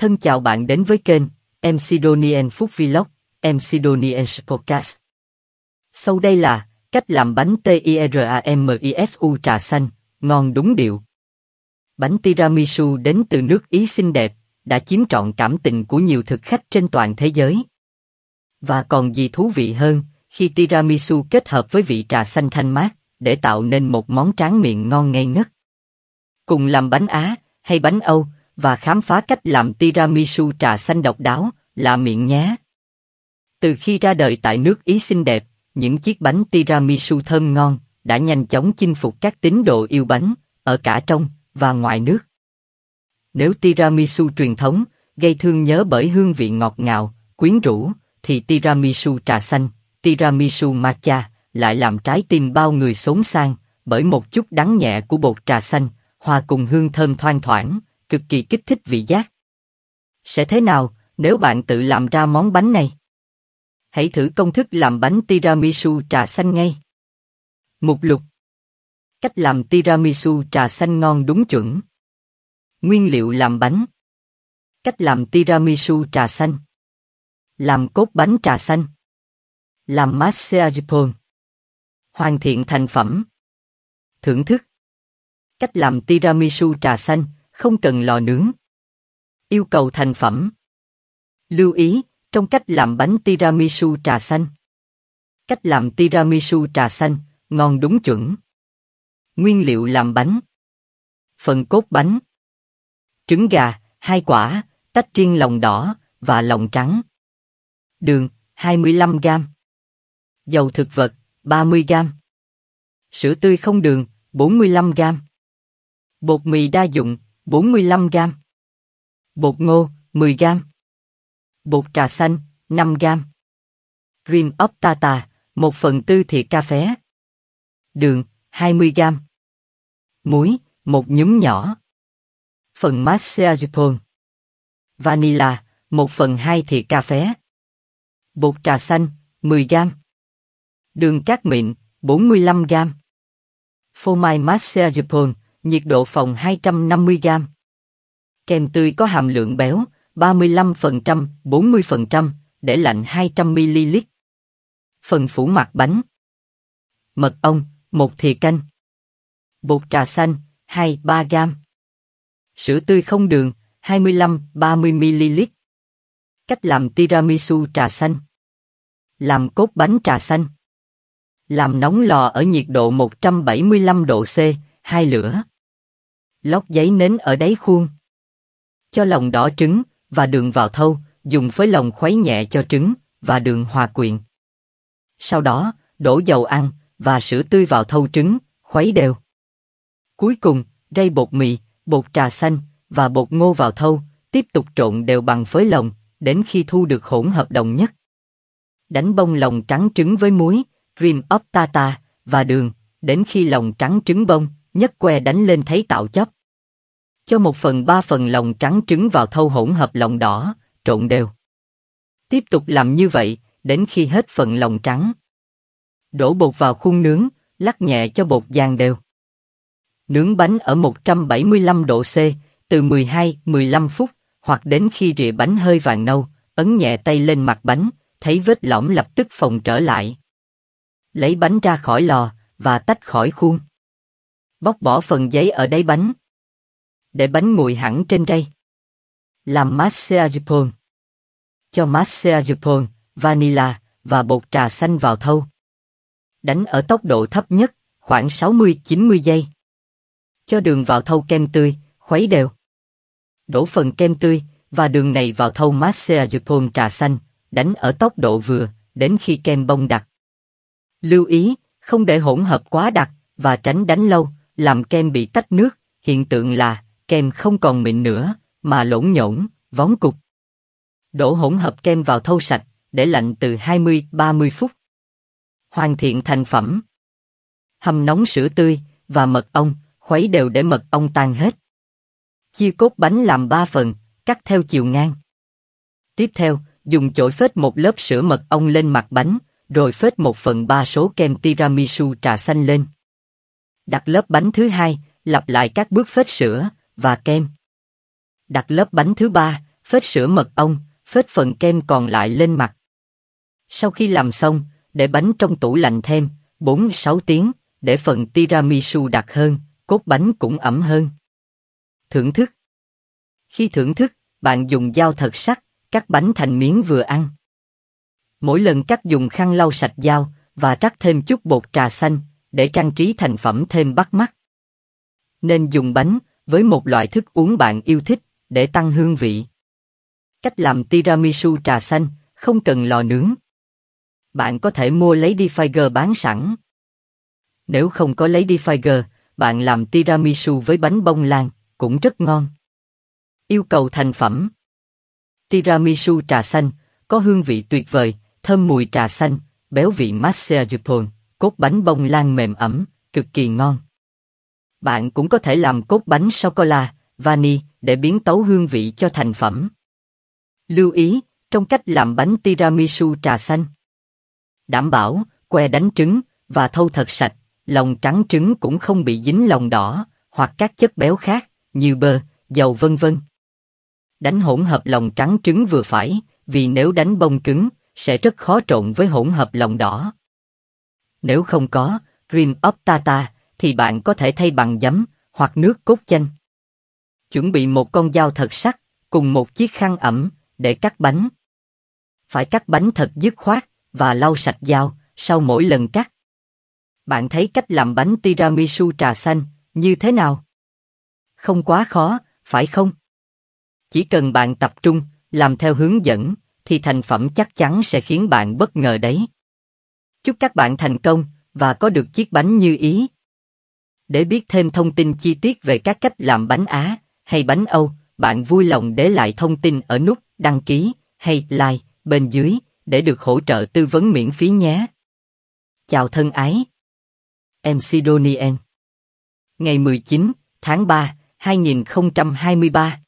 Thân chào bạn đến với kênh MC MCDonian Phúc Vlog, MCDonian Podcast. Sau đây là cách làm bánh TIRAMIFU trà xanh, ngon đúng điệu. Bánh tiramisu đến từ nước Ý xinh đẹp, đã chiếm trọn cảm tình của nhiều thực khách trên toàn thế giới. Và còn gì thú vị hơn, khi tiramisu kết hợp với vị trà xanh thanh mát, để tạo nên một món tráng miệng ngon ngay ngất. Cùng làm bánh Á hay bánh Âu, và khám phá cách làm tiramisu trà xanh độc đáo, là miệng nhé. Từ khi ra đời tại nước Ý xinh đẹp, những chiếc bánh tiramisu thơm ngon đã nhanh chóng chinh phục các tín đồ yêu bánh ở cả trong và ngoài nước. Nếu tiramisu truyền thống gây thương nhớ bởi hương vị ngọt ngào, quyến rũ, thì tiramisu trà xanh, tiramisu matcha lại làm trái tim bao người xốn sang bởi một chút đắng nhẹ của bột trà xanh, hòa cùng hương thơm thoang thoảng, cực kỳ kích thích vị giác. Sẽ thế nào nếu bạn tự làm ra món bánh này? Hãy thử công thức làm bánh tiramisu trà xanh ngay. Mục lục Cách làm tiramisu trà xanh ngon đúng chuẩn. Nguyên liệu làm bánh Cách làm tiramisu trà xanh Làm cốt bánh trà xanh Làm mascarpone Hoàn thiện thành phẩm Thưởng thức Cách làm tiramisu trà xanh không cần lò nướng. Yêu cầu thành phẩm. Lưu ý, trong cách làm bánh tiramisu trà xanh. Cách làm tiramisu trà xanh, ngon đúng chuẩn. Nguyên liệu làm bánh. Phần cốt bánh. Trứng gà, hai quả, tách riêng lòng đỏ và lòng trắng. Đường, 25 gram. Dầu thực vật, 30 gram. Sữa tươi không đường, 45 gram. Bột mì đa dụng, 45 gram. Bột ngô, 10 gram. Bột trà xanh, 5 gram. Cream up tata, 1 phần tư thìa cà phê Đường, 20 gram. Muối, một nhúm nhỏ. Phần mascarpone. Vanilla, 1 phần 2 thìa cà phê Bột trà xanh, 10 gram. Đường cát mịn, 45 gram. Phô mai mascarpone, nhiệt độ phòng 250 gram. Kem tươi có hàm lượng béo 35%, 40%, để lạnh 200ml. Phần phủ mặt bánh Mật ong, một thìa canh Bột trà xanh, 2-3 gram Sữa tươi không đường, 25-30ml Cách làm tiramisu trà xanh Làm cốt bánh trà xanh Làm nóng lò ở nhiệt độ 175 độ C, hai lửa lót giấy nến ở đáy khuôn. Cho lòng đỏ trứng và đường vào thâu, dùng phới lòng khuấy nhẹ cho trứng và đường hòa quyện. Sau đó, đổ dầu ăn và sữa tươi vào thâu trứng, khuấy đều. Cuối cùng, rây bột mì, bột trà xanh và bột ngô vào thâu, tiếp tục trộn đều bằng phới lòng đến khi thu được hỗn hợp đồng nhất. Đánh bông lòng trắng trứng với muối, cream up tata và đường, đến khi lòng trắng trứng bông, nhất que đánh lên thấy tạo chấp. Cho một phần ba phần lòng trắng trứng vào thâu hỗn hợp lòng đỏ, trộn đều. Tiếp tục làm như vậy, đến khi hết phần lòng trắng. Đổ bột vào khuôn nướng, lắc nhẹ cho bột giang đều. Nướng bánh ở 175 độ C, từ 12-15 phút, hoặc đến khi rìa bánh hơi vàng nâu, ấn nhẹ tay lên mặt bánh, thấy vết lõm lập tức phòng trở lại. Lấy bánh ra khỏi lò và tách khỏi khuôn bóc bỏ phần giấy ở đáy bánh. Để bánh nguội hẳn trên đây. Làm massage pone. Cho massage pone, vanilla và bột trà xanh vào thâu. Đánh ở tốc độ thấp nhất, khoảng 60-90 giây. Cho đường vào thâu kem tươi, khuấy đều. Đổ phần kem tươi và đường này vào thâu massage pone trà xanh, đánh ở tốc độ vừa, đến khi kem bông đặc. Lưu ý, không để hỗn hợp quá đặc và tránh đánh lâu, làm kem bị tách nước, hiện tượng là kem không còn mịn nữa, mà lỗn nhổn, vón cục. Đổ hỗn hợp kem vào thau sạch, để lạnh từ 20-30 phút. Hoàn thiện thành phẩm. Hầm nóng sữa tươi và mật ong, khuấy đều để mật ong tan hết. Chia cốt bánh làm 3 phần, cắt theo chiều ngang. Tiếp theo, dùng chổi phết một lớp sữa mật ong lên mặt bánh, rồi phết một phần ba số kem tiramisu trà xanh lên. Đặt lớp bánh thứ hai, lặp lại các bước phết sữa và kem. Đặt lớp bánh thứ ba, phết sữa mật ong, phết phần kem còn lại lên mặt. Sau khi làm xong, để bánh trong tủ lạnh thêm 4-6 tiếng để phần tiramisu đặc hơn, cốt bánh cũng ẩm hơn. Thưởng thức Khi thưởng thức, bạn dùng dao thật sắc, cắt bánh thành miếng vừa ăn. Mỗi lần cắt dùng khăn lau sạch dao và rắc thêm chút bột trà xanh, để trang trí thành phẩm thêm bắt mắt. Nên dùng bánh với một loại thức uống bạn yêu thích để tăng hương vị. Cách làm tiramisu trà xanh không cần lò nướng. Bạn có thể mua lấy đi Figer bán sẵn. Nếu không có lấy đi Figer, bạn làm tiramisu với bánh bông lan cũng rất ngon. Yêu cầu thành phẩm. Tiramisu trà xanh có hương vị tuyệt vời, thơm mùi trà xanh, béo vị Mascarpone cốt bánh bông lan mềm ẩm, cực kỳ ngon. Bạn cũng có thể làm cốt bánh sô-cô-la, vani để biến tấu hương vị cho thành phẩm. Lưu ý, trong cách làm bánh tiramisu trà xanh. Đảm bảo, que đánh trứng và thâu thật sạch, lòng trắng trứng cũng không bị dính lòng đỏ hoặc các chất béo khác như bơ, dầu vân vân. Đánh hỗn hợp lòng trắng trứng vừa phải, vì nếu đánh bông cứng, sẽ rất khó trộn với hỗn hợp lòng đỏ, nếu không có Cream of Tata thì bạn có thể thay bằng giấm hoặc nước cốt chanh. Chuẩn bị một con dao thật sắc cùng một chiếc khăn ẩm để cắt bánh. Phải cắt bánh thật dứt khoát và lau sạch dao sau mỗi lần cắt. Bạn thấy cách làm bánh tiramisu trà xanh như thế nào? Không quá khó, phải không? Chỉ cần bạn tập trung, làm theo hướng dẫn, thì thành phẩm chắc chắn sẽ khiến bạn bất ngờ đấy. Chúc các bạn thành công và có được chiếc bánh như ý. Để biết thêm thông tin chi tiết về các cách làm bánh Á hay bánh Âu, bạn vui lòng để lại thông tin ở nút đăng ký hay like bên dưới để được hỗ trợ tư vấn miễn phí nhé. Chào thân ái. MC Donien. Ngày 19 tháng 3, 2023